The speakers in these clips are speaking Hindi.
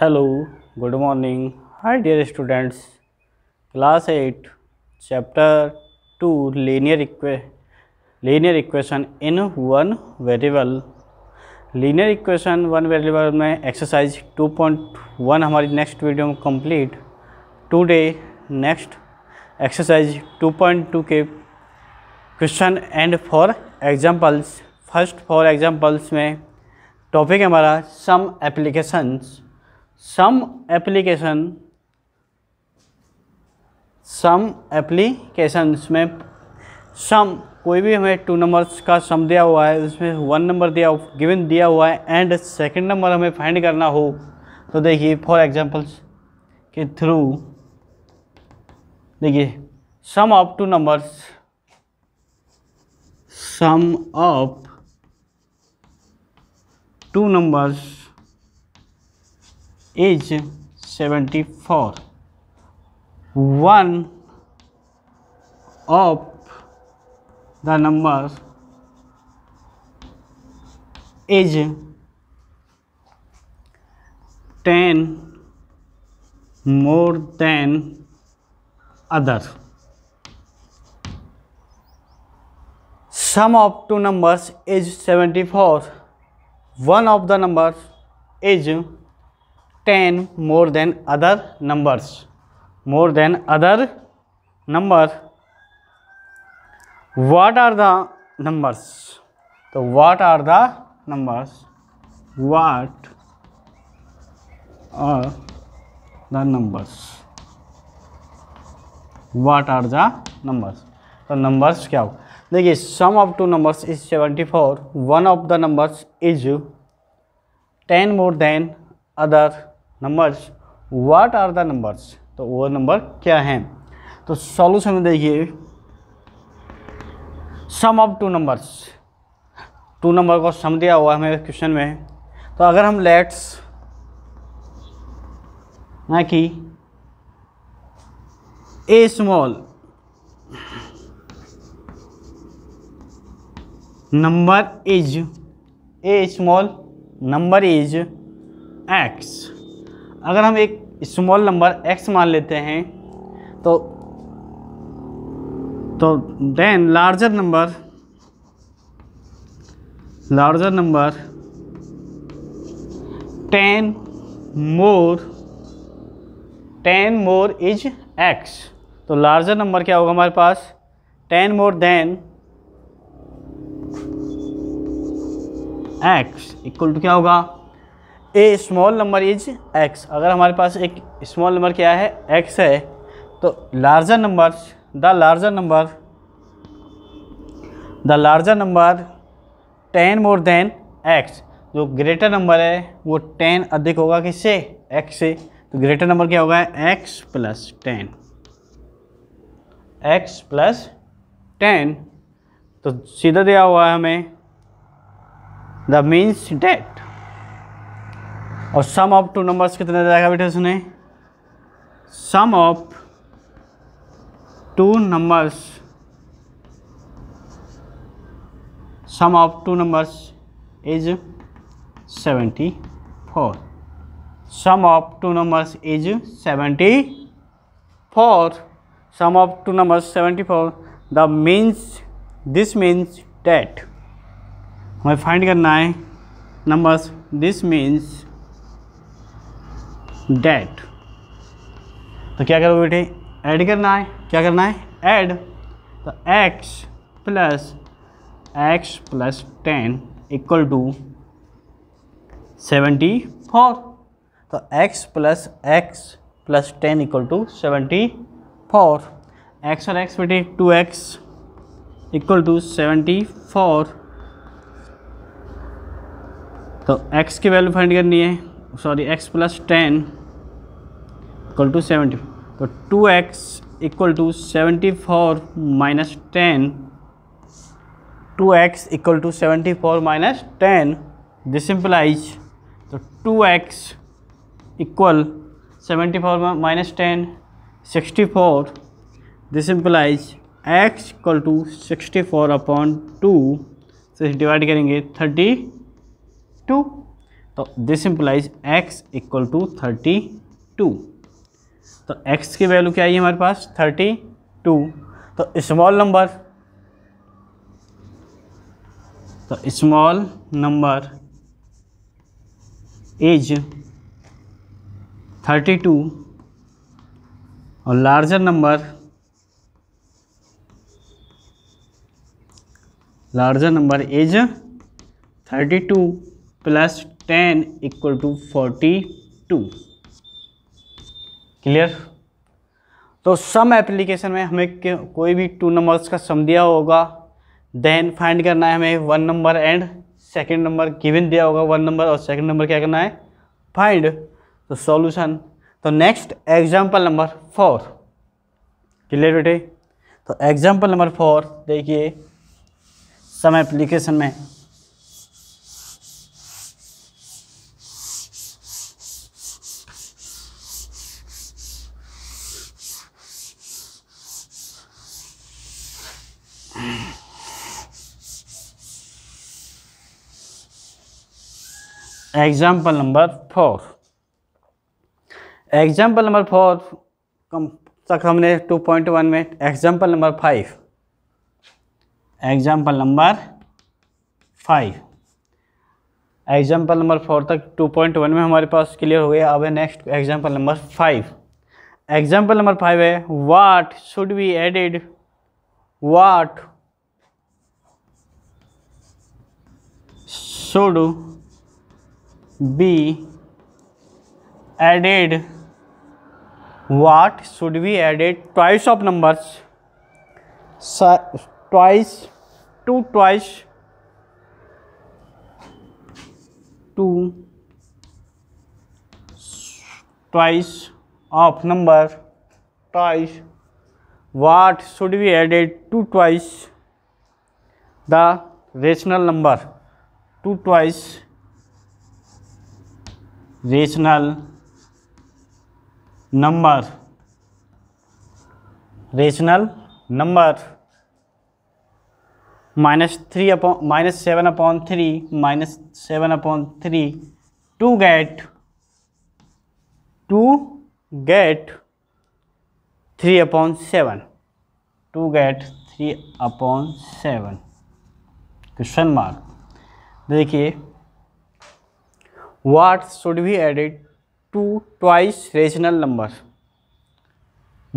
Hello good morning hi dear students class eight chapter two linear इक्वे linear equation in one variable linear equation one variable में एक्सरसाइज 2.1 हमारी नेक्स्ट वीडियो में कंप्लीट टुडे नेक्स्ट एक्सरसाइज 2.2 के question and four examples first four examples में टॉपिक है हमारा some applications some application some applications में सम कोई भी हमें टू नंबर्स का सम दिया हुआ है उसमें वन नंबर दिया गिवन दिया हुआ है एंड सेकंड नंबर हमें फाइंड करना हो तो देखिए फॉर एग्जांपल्स के थ्रू देखिए sum of two numbers sum of two numbers is 74 one of the numbers is 10 more than other sum of two numbers is 74 one of the number is ten more than other numbers more than other number what are the numbers तो what are the numbers what are the numbers what are the numbers तो नंबर्स क्या होगा देखिए sum of two numbers is seventy four one of the numbers is ten more than other numbers what are the numbers तो वो नंबर क्या हैं तो सॉल्यूशन में देखिए sum of two numbers two number को सम दिया हुआ है हमें क्वेश्चन में तो अगर हम लेट्स ना कि a small number is a small number is X अगर हम एक स्मॉल नंबर एक्स मान लेते हैं तो तो then larger number larger number ten more ten more is X तो लार्जर नंबर क्या होगा हमारे पास ten more than X equal to क्या होगा a small number is X अगर हमारे पास एक स्मॉल नंबर क्या है एक्स है तो larger number the larger number the larger number ten more than x जो ग्रेटर नंबर है वो टेन अधिक होगा किससे एक्स से तो ग्रेटर नंबर क्या होगा x plus ten x plus ten तो सीधा दिया हुआ है हमें द मीन्स डेट और सम ऑफ टू नंबर्स कितने जाएगा बेटे सुने sum of two numbers sum of two numbers is seventy four sum of two numbers is seventy four sum of two numbers seventy four the means this means that हमें फाइंड करना है नंबर्स दिस मीन्स डेट तो क्या करो बेटे ऐड करना है क्या करना है ऐड तो x plus x plus ten equal to seventy four तो x plus x plus ten equal to seventy four x और एक्स बेटे two x equal to seventy four तो x की वैल्यू फाइंड करनी है sorry x plus ten equal to seventy तो two x equal to seventy four minus ten two x equal to seventy four minus ten this implies तो two x equal seventy four minus ten sixty four this implies x equal to sixty four upon two से डिवाइड करेंगे थर्टी टू तो this implies x equal to thirty two तो x की वैल्यू क्या आई हमारे पास थर्टी टू तो स्मॉल नंबर तो small number is thirty two और larger number larger number is thirty two plus ten equal to forty two clear तो सम एप्लीकेशन में हमें कोई भी टू नंबर्स का सम दिया होगा देन फाइंड करना है हमें one number and second number given दिया होगा वन नंबर और सेकंड नंबर क्या करना है फाइंड तो सॉल्यूशन तो next example number four clear बेटे तो एग्जांपल नंबर फोर देखिए सम एप्लीकेशन में example number four example number four कम तक हमने टू पॉइंट वन में example number five example number five example number four तक टू पॉइंट वन में हमारे पास क्लियर हो गया अब है next example number five example number five है what should be added what should be added what should be added twice of numbers twice two twice two twice of number twice what should be added two twice the rational number two twice rational number rational number minus three upon minus seven upon three minus seven upon three to get to get three upon seven to get three upon seven question mark देखिए what should be added to twice rational number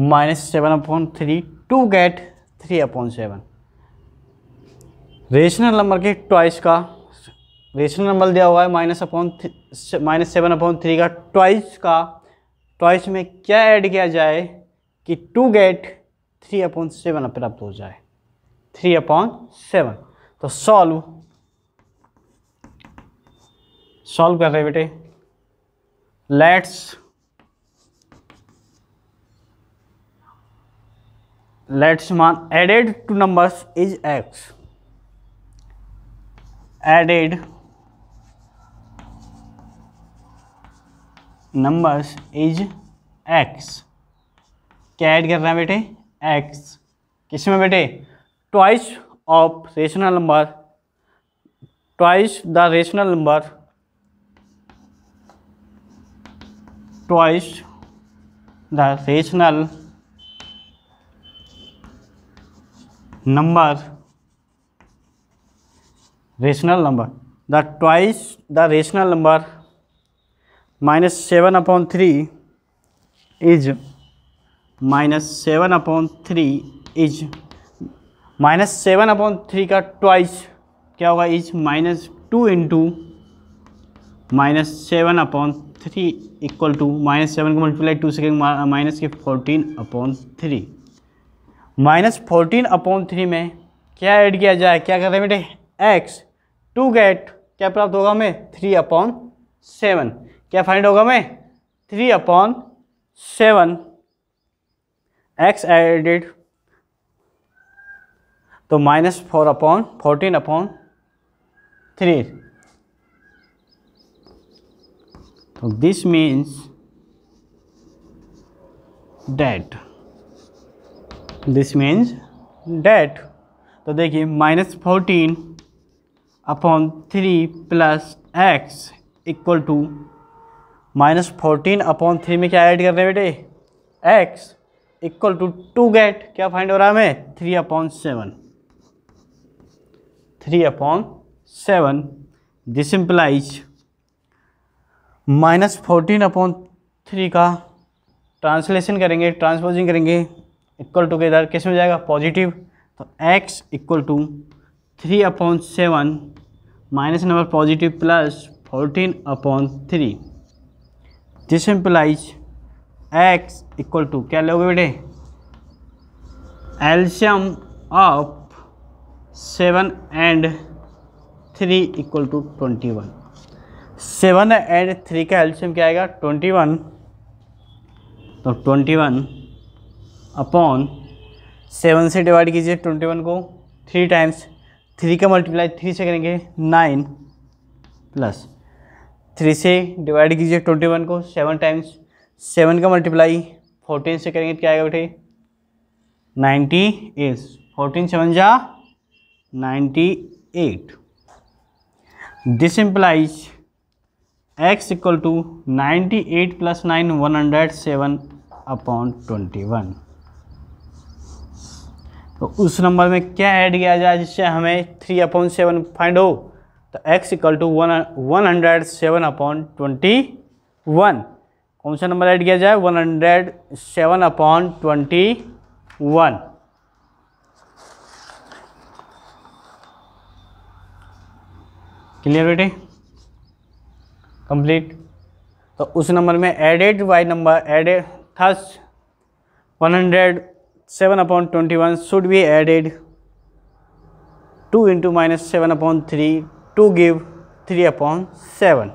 minus seven upon three to get three upon seven rational number के ट्वाइस का रेशनल नंबर दिया हुआ है minus upon minus seven upon three का ट्वाइस का ट्वाइस में क्या ऐड किया जाए कि to get three upon seven प्राप्त हो जाए थ्री अपॉन सेवन तो सॉल्व सॉल्व कर रहे बेटे लेट्स लेट्स मान added two numbers is x added numbers is x क्या ऐड रहे हैं बेटे एक्स किस में बेटे twice of rational number twice the rational number twice the rational number rational number the twice the rational number minus 7 upon 3 is minus 7 upon 3 is minus seven upon three का ट्वाइस क्या होगा is minus two into minus seven upon three equal to minus seven को मल्टीप्लाई टू से माइनस के fourteen upon three minus fourteen upon three में क्या ऐड किया जाए क्या कर रहे हैं बेटे एक्स टू गेट क्या प्राप्त होगा हमें थ्री अपॉन सेवन क्या फाइंड होगा हमें three upon seven x added तो minus four upon fourteen upon three तो this means that this means that तो देखिए minus fourteen upon three plus x equal to minus fourteen upon three में क्या ऐड कर रहे हैं बेटे x equal to to get क्या फाइंड हो रहा है हमें three upon seven three upon seven this implies minus fourteen upon three का ट्रांसलेशन करेंगे ट्रांसपोजिंग करेंगे इक्वल टू इधर किस में जाएगा पॉजिटिव तो x equal to three upon seven minus number positive plus fourteen upon three this implies x equal to क्या लोगे बेटे LCM of seven and three equal to twenty one seven and three का एल्शियम क्या आएगा ट्वेंटी वन तो ट्वेंटी वन अपॉन सेवन से डिवाइड कीजिए ट्वेंटी वन को थ्री टाइम्स थ्री का मल्टीप्लाई थ्री से करेंगे नाइन प्लस थ्री से डिवाइड कीजिए ट्वेंटी वन को सेवन टाइम्स सेवन का मल्टीप्लाई फोर्टीन से करेंगे तो क्या आएगा बेटे नाइन्टी एट फोर्टीन सेवन जा ninety eight this implies x equal to ninety eight plus nine one hundred seven upon twenty one तो उस नंबर में क्या ऐड किया जाए जिससे हमें थ्री अपॉन सेवन फाइंड हो तो x equal to one one hundred seven upon twenty one कौन सा नंबर ऐड किया जाए one hundred seven upon twenty one clear बेटे कंप्लीट तो उस नंबर में added y number added thus one hundred seven upon twenty one should be added to into minus seven upon three to give three upon seven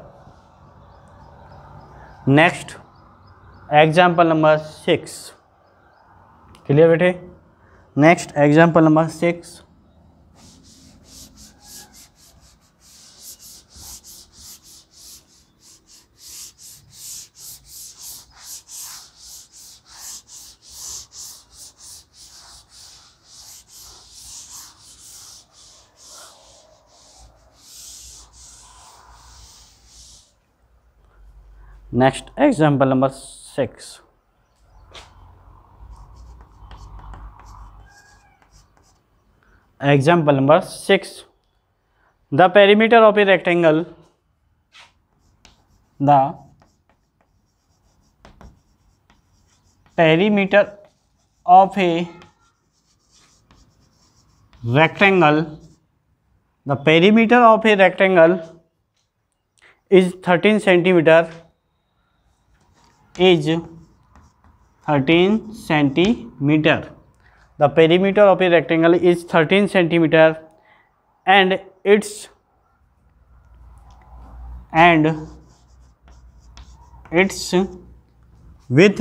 next example number six clear बेटे next example number six Next example number 6. Example number 6. The perimeter of a rectangle, the perimeter of a rectangle, the perimeter of a rectangle is 13 centimeter is 13 centimeter. The perimeter of a rectangle is 13 centimeter and its and its width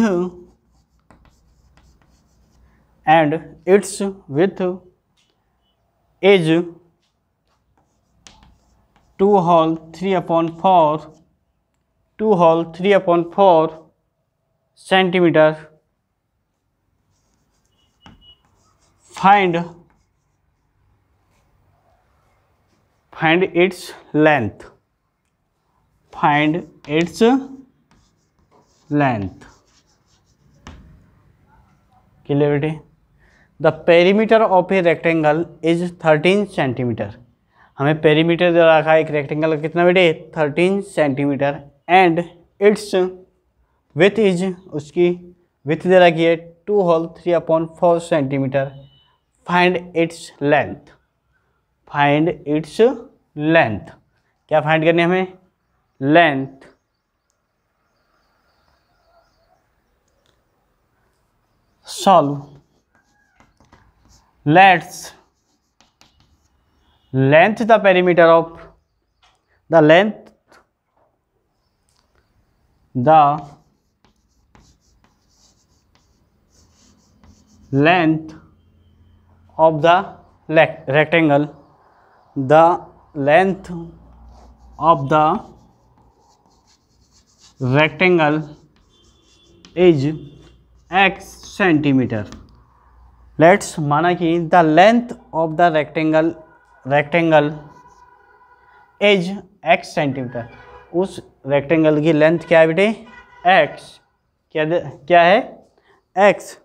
and its width is 2 whole 3 upon 4 2 whole 3 upon 4 centimetre find find its length find its length clear बेटे the perimeter of a rectangle is thirteen centimetre हमें पेरीमीटर दे रखा है एक रेक्टेंगल का कितना बेटे thirteen centimetre and its width is उसकी विथ दे रखी है two whole three upon four centimetre find its length find its length क्या फाइंड करनी हमें length solve let's length the perimeter of the length the length of the rectangle the length of the rectangle is x centimetre let's mana ki the length of the rectangle rectangle as x centimetre उस रेक्टेंगल की लेंथ क्या है बेटे एक्स क्या क्या है एक्स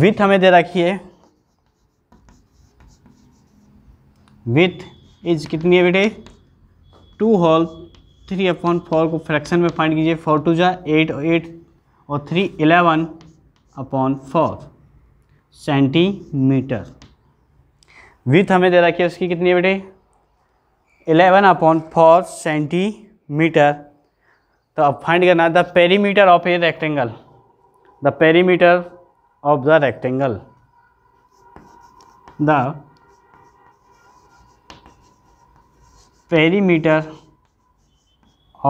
विथ हमें दे रखी है विथ इज कितनी है बेटे two whole three upon four को फ्रैक्शन में फाइंड कीजिए फोर टू जा एट और एट और three eleven upon four centimetre width हमें दे रखी है उसकी कितनी है बेटे इलेवन अपॉन फोर सेंटीमीटर तो अब फाइंड करना the perimeter of a rectangle the perimeter of the rectangle the perimeter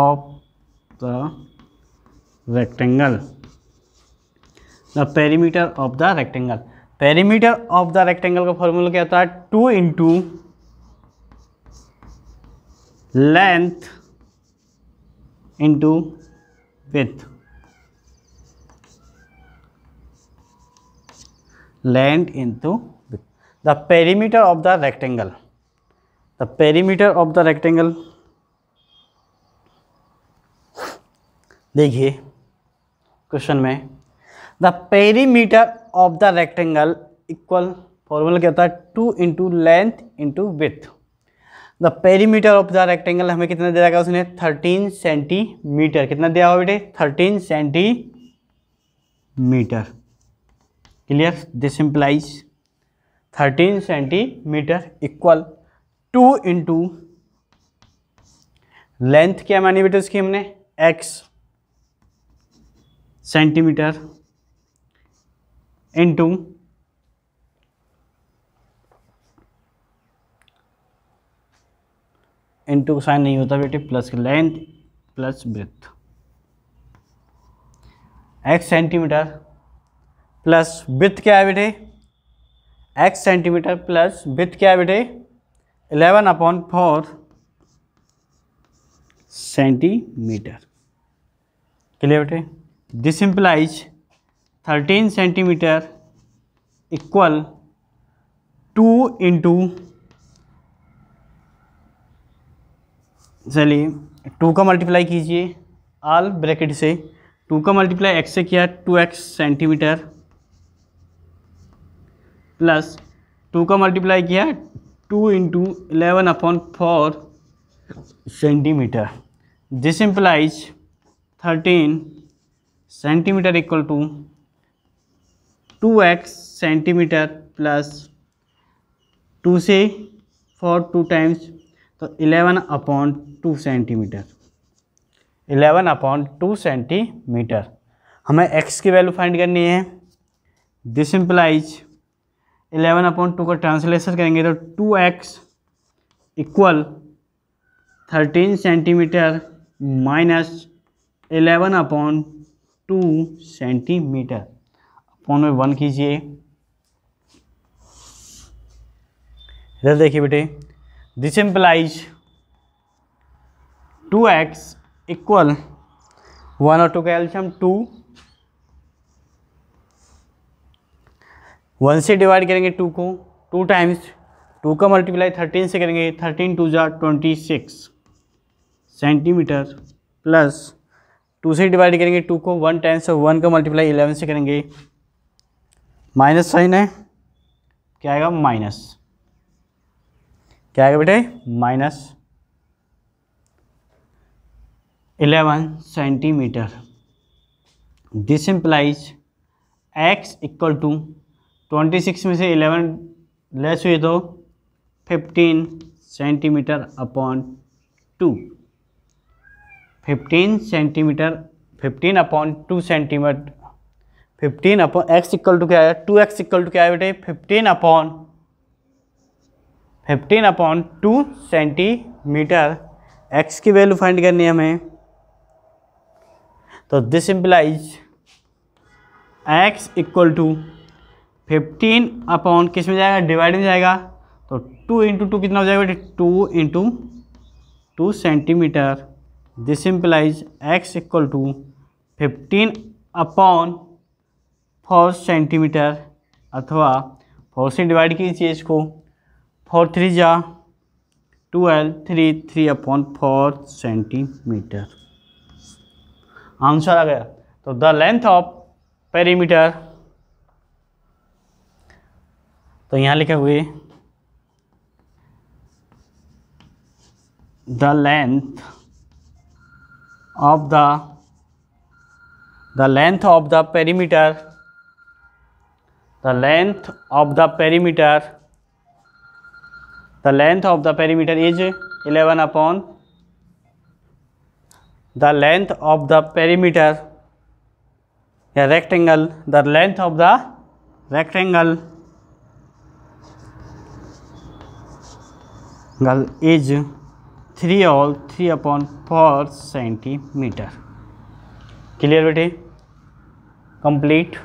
of the rectangle the perimeter of the rectangle perimeter of the rectangle का फॉर्मूला क्या होता है two into length into width land into the perimeter of the rectangle the perimeter of the rectangle देखिए क्वेश्चन में the perimeter of the rectangle equal formula क्या होता है two into length into width the perimeter of the rectangle हमें कितना दे गया उसने थर्टीन सेंटीमीटर कितना दिया हुआ बेटे thirteen centimetre clear this implies thirteen centimetre equal to into length क्या मानी बेटे उसकी हमने x centimetre into into sign नहीं होता बेटे plus length plus breadth x centimetre plus width क्या है बेटे एक्स सेंटीमीटर प्लस विथ क्या है बेटे eleven upon four centimetre clear बेटे this implies thirteen centimetre equal to into चलिए टू का मल्टीप्लाई कीजिए आल ब्रैकेट से टू का मल्टीप्लाई एक्स से किया two x centimetre plus two का मल्टीप्लाई किया two into eleven upon four centimetre this implies thirteen centimetre equal to two x centimetre plus two से फोर टू टाइम्स तो eleven upon two centimetre eleven upon two centimetre हमें एक्स की वैल्यू फाइंड करनी है this implies eleven upon two का ट्रांसलेशन करेंगे तो two x equal thirteen centimetre minus eleven upon two centimetre upon में वन कीजिए इधर देखिए बेटे this implies two x equal one और टू का एल्शियम टू वन से डिवाइड करेंगे टू को टू टाइम्स टू का मल्टीप्लाई थर्टीन से करेंगे थर्टीन टू ज़ा twenty six centimetre plus two से डिवाइड करेंगे टू को वन टाइम्स और वन का मल्टीप्लाई इलेवन से करेंगे माइनस साइन है क्या आएगा माइनस क्या आएगा बेटे minus eleven centimetre this implies x equal to twenty six में से एलेवन लेस हुए तो fifteen centimetre upon two fifteen centimetre fifteen upon two centimetre fifteen upon x equal to क्या है टू एक्स इक्वल टू क्या है बेटे fifteen upon fifteen upon two centimetre x की वैल्यू फाइंड करनी है हमें तो this implies x equal to fifteen upon किस में जाएगा डिवाइड में जाएगा तो टू इंटू टू कितना हो जाएगा बेटे two into two centimetre this implies x equal to fifteen upon four centimetre अथवा फोर से डिवाइड कीजिए इसको फोर थ्री जा twelve three three upon four centimetre answer आ गया तो द लेंथ ऑफ पेरीमीटर तो यहाँ लिखे हुए the length of the length of the perimeter the length of the perimeter the length of the perimeter is eleven upon the length of the perimeter या rectangle the length of the rectangle गल is three all three upon four centimetre clear बेटे कंप्लीट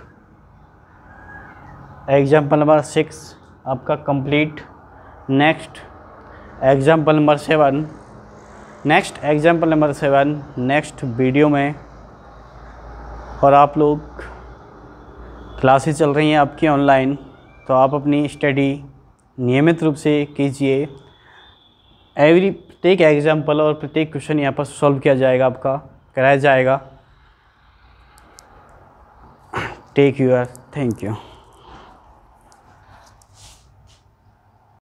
एग्जाम्पल नंबर सिक्स आपका complete next example number seven next example number seven next video में और आप लोग क्लासेस चल रही हैं आपकी ऑनलाइन तो आप अपनी स्टडी नियमित रूप से कीजिए एवरी प्रत्येक एग्जाम्पल और प्रत्येक क्वेश्चन यहाँ पर सॉल्व किया जाएगा आपका कराया जाएगा टेक यूर थैंक यू